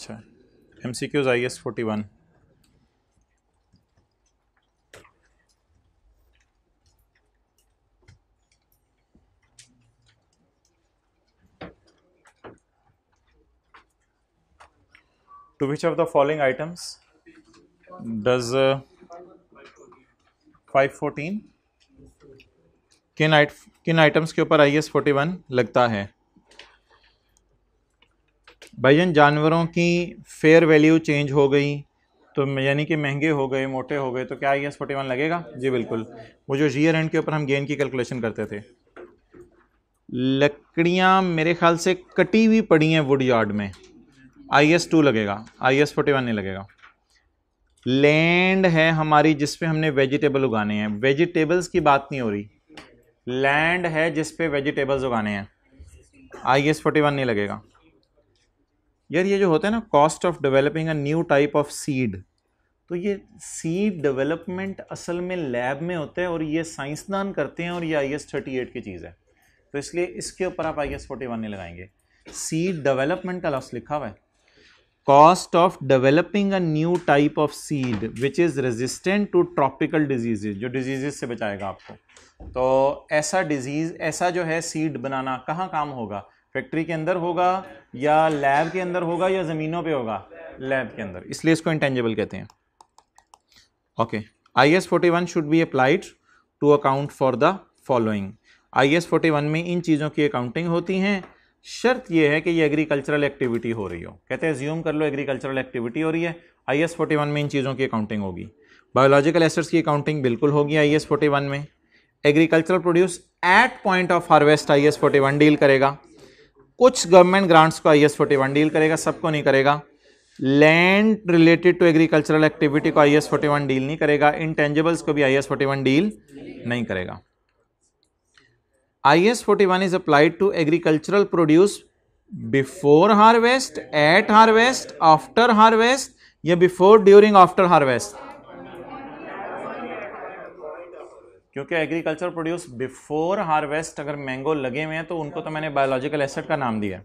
अच्छा M C Qs I S forty one two which of the following items does five fourteen किन आइट किन items के ऊपर आई एस फोर्टी वन लगता है भजन जानवरों की फेयर वैल्यू चेंज हो गई तो यानी कि महंगे हो गए मोटे हो गए तो क्या आई एस फोर्टी वन लगेगा जी बिल्कुल वो जो रियर एंड के ऊपर हम गेन की कैलकुलेशन करते थे लकड़ियाँ मेरे ख्याल से कटी हुई पड़ी हैं वुड यार्ड में आई एस टू लगेगा आई एस फोर्टी वन नहीं लगेगा लैंड है हमारी जिस हमने वेजिटेबल उगाने हैं वेजिटेबल्स की बात नहीं हो रही लैंड है जिसपे वेजिटेबल्स उगाने हैं आई एस फोर्टी वन नहीं लगेगा यार ये जो होता है ना cost of developing a new type of seed तो ये सीड डेवलपमेंट असल में लैब में होता है और ये साइंसदान करते हैं और ये आई एस थर्टी एट की चीज़ है तो इसलिए इसके ऊपर आप आई एस फोर्टी वन नहीं लगाएंगे सीड डेवलपमेंट का लॉस लिखा हुआ है cost of developing a new type of seed which is resistant to tropical diseases जो डिजीजेज से बचाएगा आपको तो ऐसा डिजीज़ ऐसा जो है सीड बनाना कहाँ काम होगा फैक्ट्री के अंदर होगा या लैब के अंदर होगा या ज़मीनों पे होगा लैब के अंदर इसलिए इसको इंटेंजेबल कहते हैं okay I S forty one should be applied to account for the following I S forty one में इन चीज़ों की अकाउंटिंग होती हैं शर्त यह है कि ये एग्रीकल्चरल एक्टिविटी हो रही हो कहते हैं ज्यूम कर लो एग्रीकल्चरल एक्टिविटी हो रही है आई एस फोर्टी वन में इन चीज़ों की अकाउंटिंग होगी बायोलॉजिकल एसेट्स की अकाउंटिंग बिल्कुल होगी आई एस फोर्टी वन में agricultural produce at point of harvest I S forty one deal करेगा कुछ गवर्नमेंट ग्रांट्स को I S forty one deal करेगा सबको नहीं करेगा land related to agricultural activity को I S forty one deal नहीं करेगा इनटेंजेबल्स को भी I S forty one deal नहीं करेगा I S forty one is applied to agricultural produce before harvest at harvest after harvest या before during after harvest क्योंकि agriculture produce before harvest अगर mango लगे हुए हैं तो उनको तो मैंने बायोलॉजिकल एसेट का नाम दिया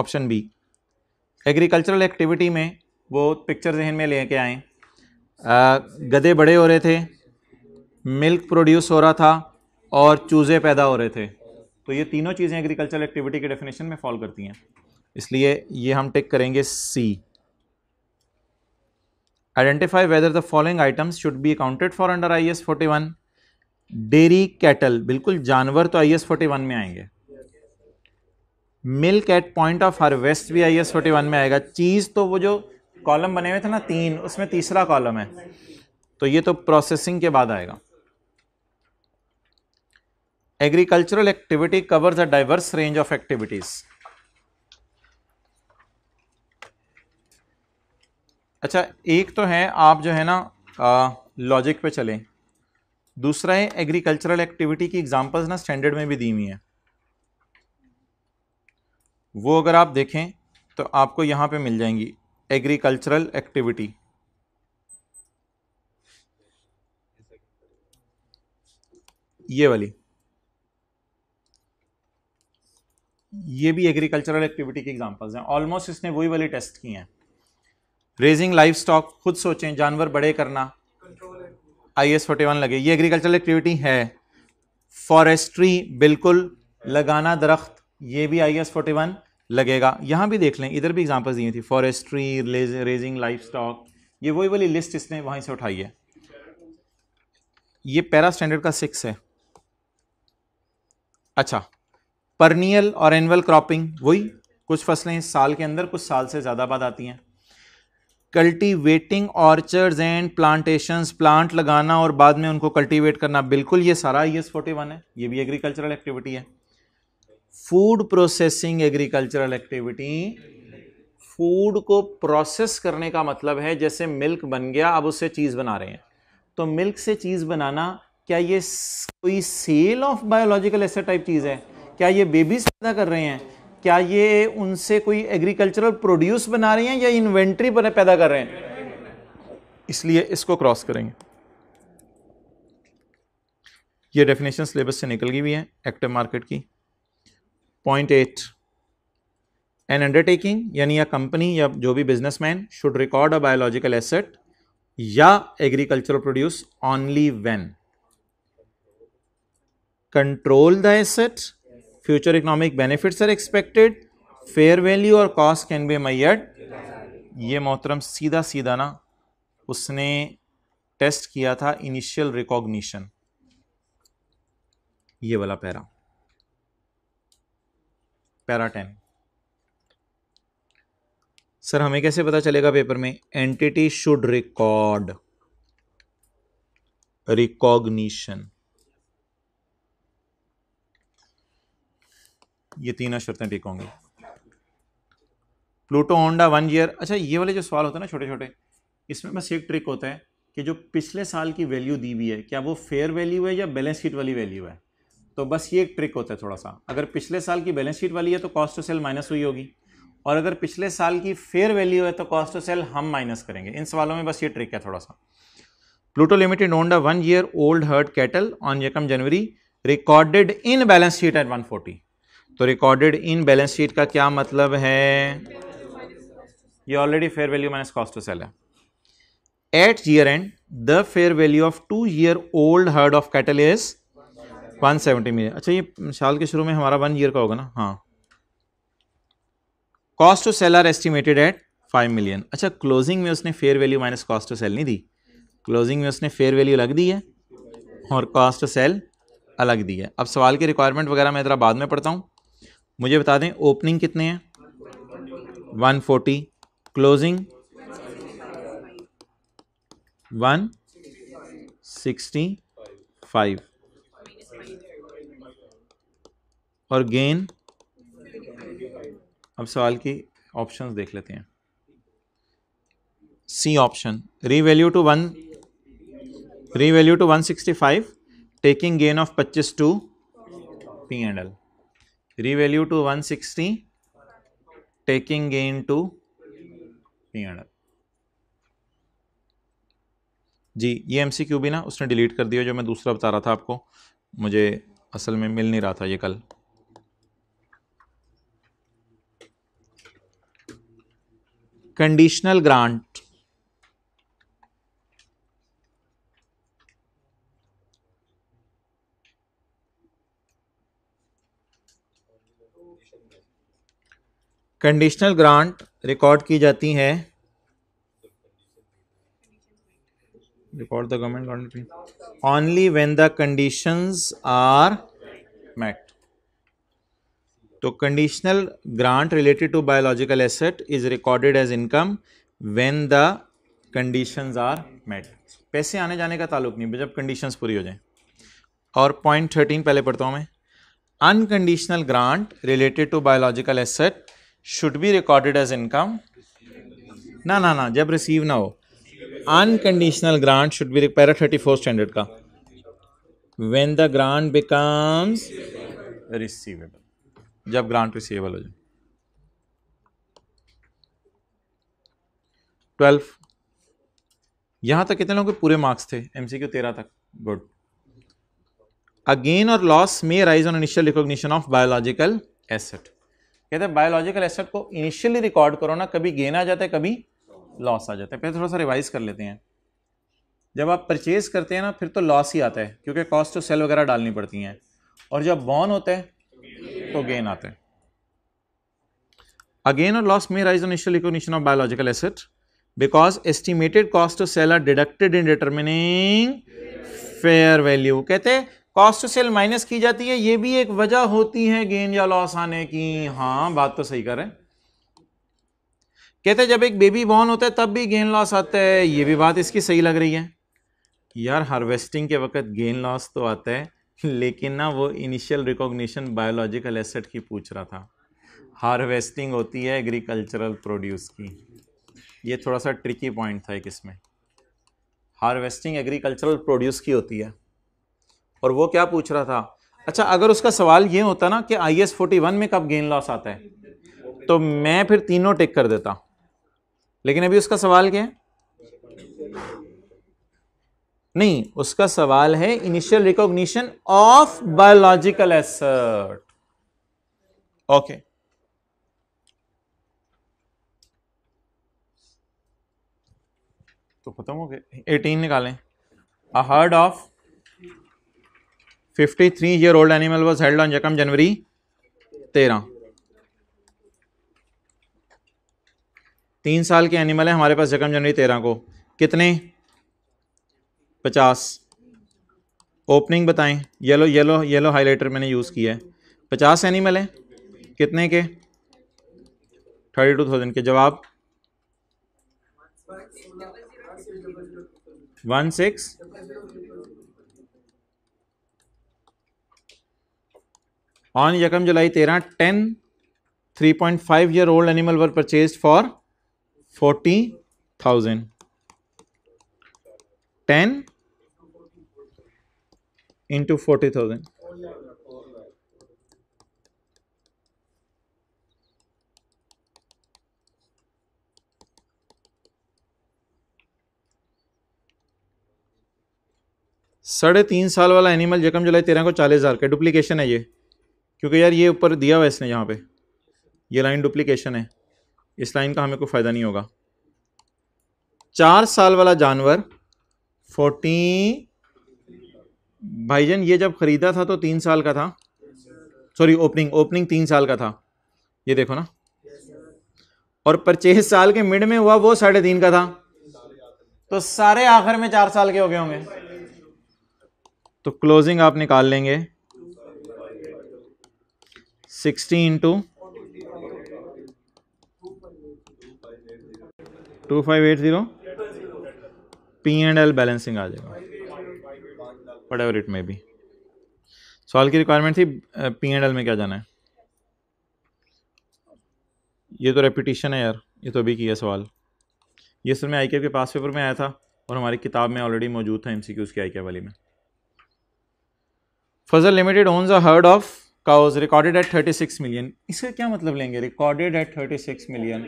ऑप्शन बी एग्रीकल्चरल एक्टिविटी में वो पिक्चर जहन में लेके आए गधे बड़े हो रहे थे मिल्क प्रोड्यूस हो रहा था और चूज़े पैदा हो रहे थे तो ये तीनों चीज़ें एग्रीकल्चरल एक्टिविटी के डेफिनेशन में फॉल करती हैं इसलिए ये हम टिक करेंगे C Identify whether the following items should be accounted for under I S forty one dairy cattle बिल्कुल जानवर तो आई एस फोर्टी वन में आएंगे milk at point of harvest भी आई एस फोर्टी वन में आएगा चीज़ तो वो जो कॉलम बने हुए थे ना तीन उसमें तीसरा कॉलम है तो ये तो प्रोसेसिंग के बाद आएगा agricultural activity covers a diverse range of activities अच्छा एक तो है आप जो है ना लॉजिक पे चलें दूसरा है एग्रीकल्चरल एक्टिविटी की एग्जांपल्स ना स्टैंडर्ड में भी दी हुई हैं वो अगर आप देखें तो आपको यहाँ पे मिल जाएंगी एग्रीकल्चरल एक्टिविटी ये वाली ये भी एग्रीकल्चरल एक्टिविटी की एग्जांपल्स हैं ऑलमोस्ट इसने वही वाली टेस्ट की हैं रेजिंग लाइफ स्टॉक खुद सोचें जानवर बड़े करना आई एस फोर्टी वन लगे ये एग्रीकल्चरल एक्टिविटी है फॉरेस्ट्री बिल्कुल लगाना दरख्त ये भी आई एस फोर्टी वन लगेगा यहाँ भी देख लें इधर भी एग्जाम्पल्स दी थी फॉरेस्ट्री रेजिंग लाइफ स्टॉक ये वही वाली लिस्ट इसने वहीं से उठाई है ये पैरा स्टैंडर्ड का सिक्स है अच्छा पर्नियल और एनअल क्रॉपिंग वही कुछ फसलें साल के अंदर कुछ साल से ज़्यादा बाद आती हैं cultivating orchards and plantations plant लगाना और बाद में उनको कल्टीवेट करना बिल्कुल ये सारा आई एस फोर्टी वन है ये भी एग्रीकल्चरल एक्टिविटी है food processing agricultural activity food को प्रोसेस करने का मतलब है जैसे मिल्क बन गया अब उससे चीज़ बना रहे हैं तो मिल्क से चीज़ बनाना क्या ये कोई सेल ऑफ बायोलॉजिकल ऐसे टाइप चीज़ है क्या ये बेबीज पैदा कर रहे हैं क्या ये उनसे कोई एग्रीकल्चरल प्रोड्यूस बना रहे हैं या इन्वेंट्री बने पैदा कर रहे हैं इसलिए इसको क्रॉस करेंगे ये डेफिनेशन सिलेबस से निकल गई हुई है एक्टिव मार्केट की पॉइंट एट एन अंडरटेकिंग यानी या कंपनी या जो भी businessman should record a biological asset या agricultural produce only when control the asset future economic benefits are expected fair value और कॉस्ट कैन बी measured ये मोहतरम सीधा सीधा ना उसने टेस्ट किया था इनिशियल रिकॉग्निशन ये वाला पैरा पैरा टेन सर हमें कैसे पता चलेगा पेपर में एंटिटी शुड रिकॉर्ड रिकॉग्निशन ये तीनों शर्तें ठीक होंगी प्लूटो ओंडा वन ईयर अच्छा ये वाले जो सवाल होते हैं ना छोटे छोटे इसमें बस एक ट्रिक होता है कि जो पिछले साल की वैल्यू दी हुई है क्या वो फेयर वैल्यू है या बैलेंस शीट वाली वैल्यू है तो बस ये एक ट्रिक होता है थोड़ा सा अगर पिछले साल की बैलेंस शीट वाली है तो कॉस्ट ऑफ सेल माइनस हुई होगी और अगर पिछले साल की फेयर वैल्यू है तो कॉस्ट ऑफ सेल हम माइनस करेंगे इन सवालों में बस ये ट्रिक है थोड़ा सा Pluto limited owned a one year old herd cattle on यकम जनवरी recorded in balance sheet at one forty तो रिकॉर्डेड इन बैलेंस शीट का क्या मतलब है ये already fair value minus cost to sell है at year end the fair value of two year old herd of cattle is 170 million अच्छा ये साल के शुरू में हमारा वन ईयर का होगा ना हाँ cost to sell are estimated at five million अच्छा क्लोजिंग में उसने fair value minus cost to sell नहीं दी क्लोजिंग में उसने फेयर वैल्यू अलग दी है और कॉस्ट टू सेल अलग दी है अब सवाल के रिक्वायरमेंट वगैरह मैं ज़रा बाद में पढ़ता हूँ मुझे बता दें ओपनिंग कितने हैं 140 क्लोजिंग फाइव और गेन अब सवाल की ऑप्शंस देख लेते हैं C option revalue to one revalue to 165 taking gain of 25 to P and L revalue to 160 taking gain to P&L जी ये एम सी क्यू भी ना उसने डिलीट कर दिया जो मैं दूसरा बता रहा था आपको मुझे असल में मिल नहीं रहा था ये कल conditional grant conditional grant record की जाती है record the government only when the conditions are met तो conditional grant related to biological asset is recorded as income when the conditions are met पैसे आने जाने का ताल्लुक नहीं जब कंडीशंस पूरी हो जाए और पॉइंट थर्टीन पहले पढ़ता हूँ मैं unconditional grant related to biological asset should be recorded as income ना ना ना जब रिसीव ना हो unconditional grant should be para thirty four standard का when the grant becomes receivable जब ग्रांट रिसीवेबल हो जाए ट्वेल्व यहां तक कितने लोगों के पूरे मार्क्स थे एमसीक्यू तेरह तक गुड अ गेन और loss may rise on initial recognition of biological asset कहते हैं बायोलॉजिकल एसेट को इनिशियली रिकॉर्ड करो ना कभी गेन आ जाता है कभी लॉस आ जाता है पहले थोड़ा सा रिवाइज कर लेते हैं जब आप परचेज करते हैं ना फिर तो लॉस ही आता है क्योंकि कॉस्ट ऑफ सेल वगैरह डालनी पड़ती हैं और जब बॉन होता है तो गेन आता है अगेन और loss may rise initial recognition of biological asset because estimated cost of sale are deducted in determining fair value कहते हैं कॉस्ट सेल माइनस की जाती है ये भी एक वजह होती है गेन या लॉस आने की हाँ बात तो सही करें कहते जब एक बेबी बॉर्न होता है तब भी गेन लॉस आता है ये भी बात इसकी सही लग रही है यार हार्वेस्टिंग के वक्त गेन लॉस तो आता है लेकिन ना वो इनिशियल रिकॉग्निशन बायोलॉजिकल एसेट की पूछ रहा था हार्वेस्टिंग होती है एग्रीकल्चरल प्रोड्यूस की ये थोड़ा सा ट्रिकी पॉइंट था एक इसमें हार्वेस्टिंग एग्रीकल्चरल प्रोड्यूस की होती है और वो क्या पूछ रहा था अच्छा अगर उसका सवाल ये होता ना कि आई एस फोर्टी वन में कब गेन लॉस आता है तो मैं फिर तीनों टिक कर देता लेकिन अभी उसका सवाल क्या है नहीं उसका सवाल है initial recognition of biological asset okay तो खत्म हो गए एटीन निकालें a herd of fifty three year old animal was held on जकम जनवरी तेरह तीन साल के एनिमल है हमारे पास जकम जनवरी तेरह को कितने पचास ओपनिंग बताएं येलो येलो येलो हाइलाइटर मैंने यूज़ किया है पचास एनिमल है कितने के थर्टी टू थाउजेंड के जवाब वन सिक्स ऑन यकम जुलाई तेरह ten three point five year old animal were purchase for forty thousand ten into forty thousand साढ़े तीन साल वाला एनिमल जकम जुलाई तेरह को चालीस हज़ार का डुप्लीकेशन है ये क्योंकि यार ये ऊपर दिया हुआ इसने यहाँ पे ये लाइन डुप्लीकेशन है इस लाइन का हमें कोई फ़ायदा नहीं होगा चार साल वाला जानवर फोर्टीन भाईजन ये जब ख़रीदा था तो तीन साल का था सॉरी ओपनिंग ओपनिंग तीन साल का था ये देखो ना और परचेज साल के मिड में हुआ वो साढ़े तीन का था तो सारे आखिर में चार साल के हो गए होंगे तो क्लोजिंग आप निकाल लेंगे sixty into two five eight zero P and L balancing आ जाएगा whatever it may be सवाल की रिक्वायरमेंट थी पी एंड एल में क्या जाना है ये तो रेपिटेशन है यार ये तो अभी किया सवाल ये सर मैं आई के पास पेपर में आया था और हमारी किताब में ऑलरेडी मौजूद था एम सी क्यूज़ की आई वाली में Fazal limited owns a herd of cows recorded at 36 million इसका क्या मतलब लेंगे रिकॉर्डेड एट 36 मिलियन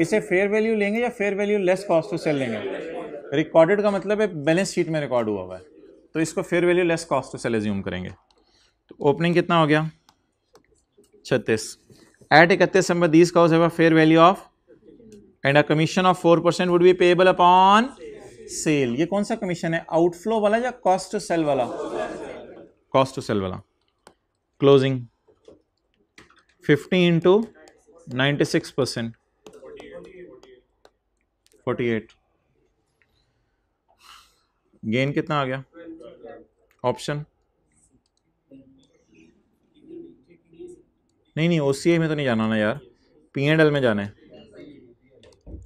इसे फेयर वैल्यू लेंगे या fair value less cost to sell लेंगे रिकॉर्डेड का मतलब है बैलेंस शीट में रिकॉर्ड हुआ हुआ है तो इसको fair value less cost to sell assume करेंगे तो ओपनिंग कितना हो गया छत्तीस एट इकतीस नंबर दीज काउज है fair value of and a commission of four percent would be payable upon sale ये कौन सा कमीशन है आउटफ्लो वाला या कॉस्ट टू सेल वाला कॉस्ट टू सेल वाला closing 50 into 96 percent 48 गेन कितना आ गया ऑप्शन नहीं नहीं ओ में तो नहीं जाना ना यार पी एंड एल में जाना है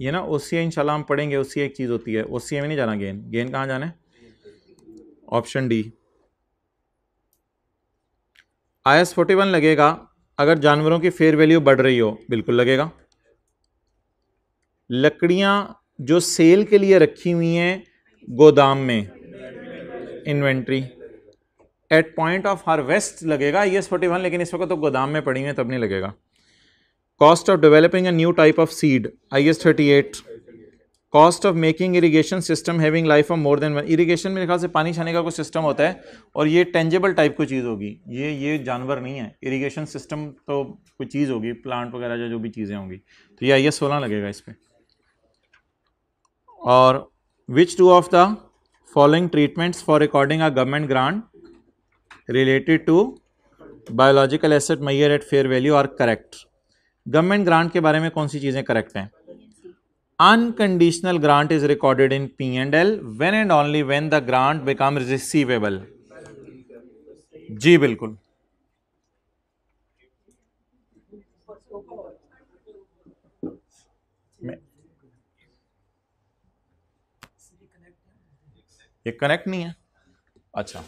ये ना ओ सी इंशाल्लाह हम पढ़ेंगे ओ एक चीज़ होती है ओ में नहीं जाना गेन गेन कहाँ जाना है option D I S forty one लगेगा अगर जानवरों की फेयर वैल्यू बढ़ रही हो बिल्कुल लगेगा लकड़ियाँ जो सेल के लिए रखी हुई हैं गोदाम में inventory at point of harvest लगेगा आई एस फोर्टी वन लेकिन इस वक्त तो गोदाम में पड़ी हुई है तब नहीं लगेगा cost of developing a new type of seed I S thirty eight cost of making irrigation system having life of more than one irrigation मेरे ख्याल से पानी छाने का कोई सिस्टम होता है और ये टेंजेबल टाइप की चीज़ होगी ये ये जानवर नहीं है इरीगेशन सिस्टम तो कोई चीज़ होगी प्लांट वगैरह जो जो भी चीज़ें होंगी तो ये आइए सोलह लगेगा इस पर और which two of the following treatments for recording a government grant related to biological asset measure at fair value are correct government grant के बारे में कौन सी चीज़ें करेक्ट हैं unconditional grant is recorded in P and L when and only when the grant becomes receivable. जी बिल्कुल ये connect नहीं है अच्छा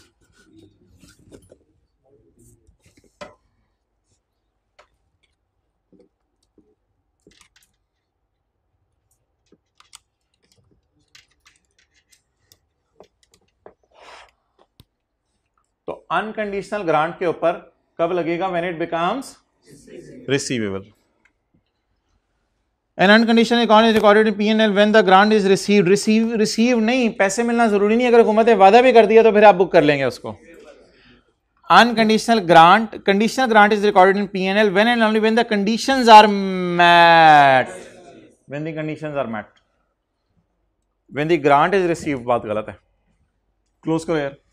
अनकंडीशनल ग्रांट के ऊपर कब लगेगा when it becomes receivable an unconditional account is recorded P N L when the grant is receive receive receive नहीं पैसे मिलना जरूरी नहीं अगर हुकूमत वादा भी कर दिया तो फिर आप बुक कर लेंगे उसको unconditional grant conditional grant is recorded in P N L when and only when the condition are met when the condition are met when the grant is receive बात गलत है क्लोज करो यार